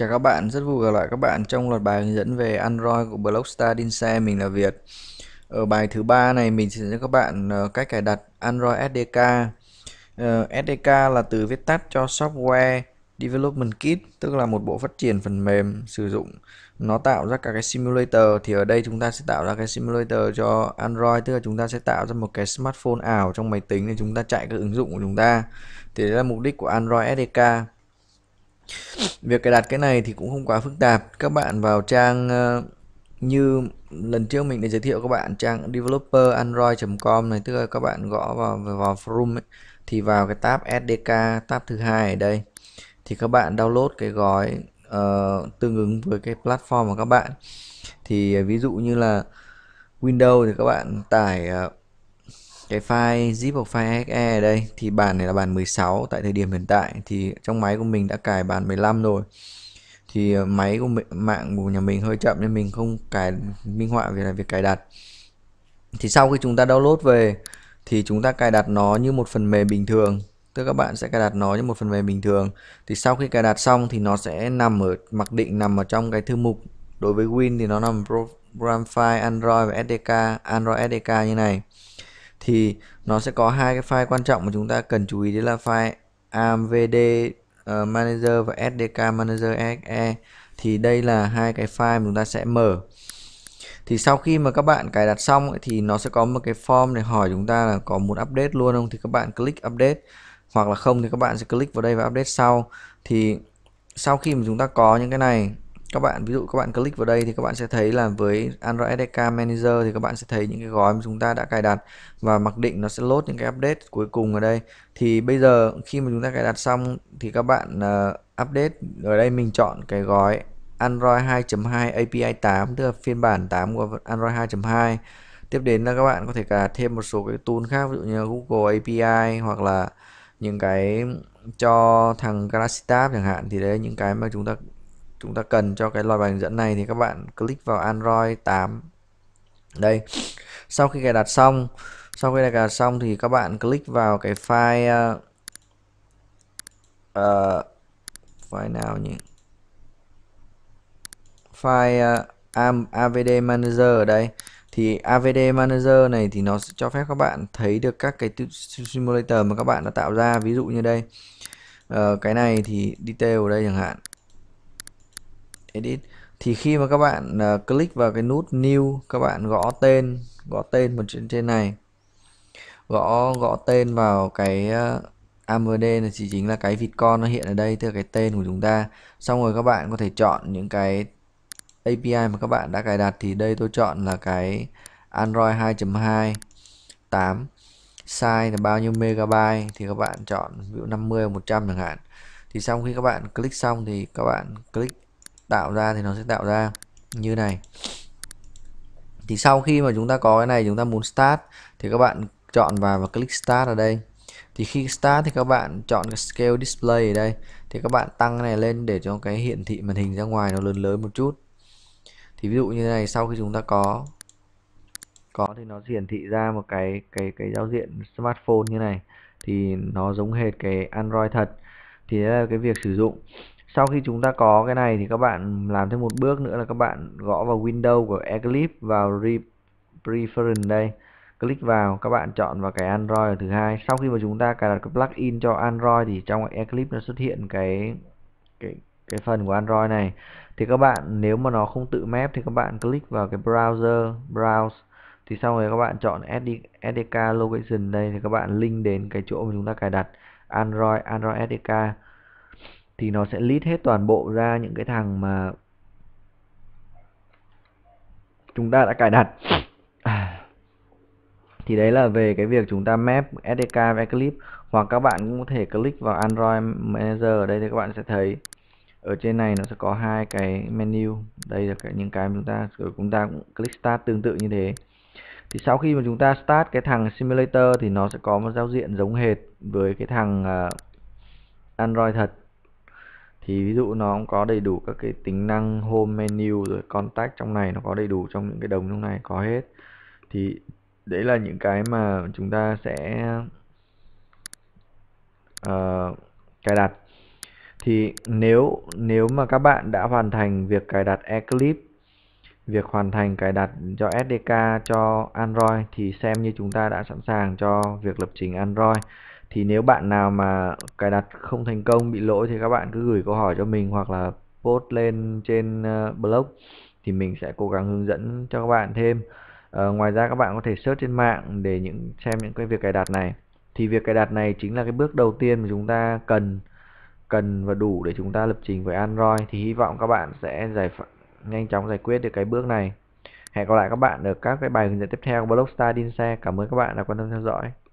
Chào các bạn, rất vui gặp lại các bạn trong loạt bài hướng dẫn về Android của Blockstar Dinse, mình là Việt. Ở bài thứ ba này mình sẽ cho các bạn ờ, cách cài đặt Android SDK. Uh, ờ, SDK là từ viết tắt cho Software Development Kit, tức là một bộ phát triển phần mềm sử dụng nó tạo ra các cái simulator thì ở đây chúng ta sẽ tạo ra cái simulator cho Android tức là chúng ta sẽ tạo ra một cái smartphone ảo trong máy tính để chúng ta chạy các ứng dụng của chúng ta. Thì đấy là mục đích của Android SDK. Việc cài đặt cái này thì cũng không quá phức tạp. Các bạn vào trang ờ, như lần trước mình đã giới thiệu các bạn trang developer android com này tức là các bạn gõ vào vào forum ấy, thì vào cái tab SDK tab thứ hai ở đây thì các bạn download cái gói uh, tương ứng với cái platform của các bạn thì ờ, ví dụ như là Windows thì các bạn tải uh, cái file zip hoặc file exe ở đây thì bản này là bản 16 tại thời điểm hiện tại thì trong máy của mình đã cài bản 15 rồi thì ờ, máy của mình, mạng của nhà mình hơi chậm nên mình không cài minh họa về là việc cài đặt thì sau khi chúng ta download về thì chúng ta cài đặt nó như một phần mềm bình thường tức các bạn sẽ cài đặt nó như một phần mềm bình thường thì sau khi cài đặt xong thì nó sẽ nằm ở mặc định nằm ở trong cái thư mục đối với Win thì nó nằm program file Android và SDK Android SDK như này thì nó sẽ có hai cái file quan trọng mà chúng ta cần chú ý đấy là file amvd ờ, manager và sdk manager exe thì đây là hai cái file mà chúng ta sẽ mở thì sau khi mà các bạn cài đặt xong thì nó sẽ có một cái form để hỏi chúng ta là có muốn update luôn không thì các bạn click update hoặc là không thì các bạn sẽ click vào đây và update sau thì sau khi mà chúng ta có những cái này các bạn ví dụ các bạn click vào đây thì các bạn sẽ thấy là với Android SDK Manager thì các bạn sẽ thấy những cái gói mà chúng ta đã cài đặt và mặc định nó sẽ load những cái update cuối cùng ở đây thì bây giờ khi mà chúng ta cài đặt xong thì các bạn uh, update ở đây mình chọn cái gói Android 2.2 API 8 tức là phiên bản 8 của Android 2.2 tiếp đến là các bạn có thể cài thêm một số cái tool khác ví dụ như Google API hoặc là những cái cho thằng Galaxy Tab chẳng hạn thì đấy những cái mà chúng ta chúng ta cần cho cái loài bài hướng dẫn này thì các bạn click vào Android 8 đây sau khi cài đặt xong sau khi cài đặt xong thì các bạn click vào cái file uh, file nào nhỉ file uh, ờ, AVD Manager ở đây thì AVD Manager này thì nó sẽ cho phép các bạn thấy được các cái simulator mà các bạn đã tạo ra ví dụ như đây uh, cái này thì detail ở đây chẳng hạn edit thì khi mà các bạn uh, click vào cái nút new các bạn gõ tên gõ tên một trên trên này gõ gõ tên vào cái uh, ờ, AMD là chỉ chính là cái vịt con nó hiện ở đây tức là cái tên của chúng ta xong rồi các bạn có thể chọn những cái API mà các bạn đã cài đặt thì đây tôi chọn là cái Android 2.2 8 size là bao nhiêu megabyte thì các bạn chọn ví dụ 50 100 chẳng hạn thì sau khi các bạn click xong thì các bạn click tạo ra thì nó sẽ tạo ra như này thì sau khi mà chúng ta có cái này chúng ta muốn start thì các bạn chọn vào và click start ở đây thì khi start thì các bạn chọn cái scale display ở đây thì các bạn tăng cái này lên để cho cái hiển thị màn hình ra ngoài nó lớn lớn một chút thì ví dụ như thế này sau khi chúng ta có có thì nó hiển thị ra một cái cái cái giao diện smartphone như này thì nó giống hệt cái Android thật thì đây là cái việc sử dụng sau khi chúng ta có cái này thì các bạn làm thêm một bước nữa là các bạn gõ vào Windows của Eclipse vào Re Preference đây click vào các bạn chọn vào cái Android thứ hai sau khi mà chúng ta cài đặt cái plugin cho Android thì trong Eclipse nó xuất hiện cái cái cái phần của Android này thì các bạn nếu mà nó không tự map thì các bạn click vào cái browser browse thì sau này các bạn chọn SDK location đây thì các bạn link đến cái chỗ mà chúng ta cài đặt Android Android SDK thì nó sẽ list hết toàn bộ ra những cái thằng mà chúng ta đã cài đặt thì đấy là về cái việc chúng ta map SDK với Eclipse hoặc các bạn cũng có thể click vào Android Manager ở đây thì các bạn sẽ thấy ở trên này nó sẽ có hai cái menu đây là cái, những cái chúng ta rồi chúng ta cũng click start tương tự như thế thì sau khi mà chúng ta start cái thằng simulator thì nó sẽ có một giao diện giống hệt với cái thằng à, Android thật thì ví dụ nó cũng có đầy đủ các cái tính năng home menu rồi contact trong này nó có đầy đủ trong những cái đồng trong này có hết thì đấy là những cái mà chúng ta sẽ uh, cài đặt thì nếu nếu mà các bạn đã hoàn thành việc cài đặt Eclipse việc hoàn thành cài đặt cho SDK cho Android thì xem như chúng ta đã sẵn sàng cho việc lập trình Android thì nếu bạn nào mà cài đặt không thành công bị lỗi thì các bạn cứ gửi câu hỏi cho mình hoặc là post lên trên ờ, blog thì mình sẽ cố gắng hướng dẫn cho các bạn thêm à, ngoài ra các bạn có thể search trên mạng để những xem những cái việc cài đặt này thì việc cài đặt này chính là cái bước đầu tiên mà chúng ta cần cần và đủ để chúng ta lập trình với Android thì hy vọng các bạn sẽ giải nhanh chóng giải quyết được cái bước này hẹn gặp lại các bạn ở các cái bài hướng dẫn tiếp theo của blog Star Dinse cảm ơn các bạn đã quan tâm theo dõi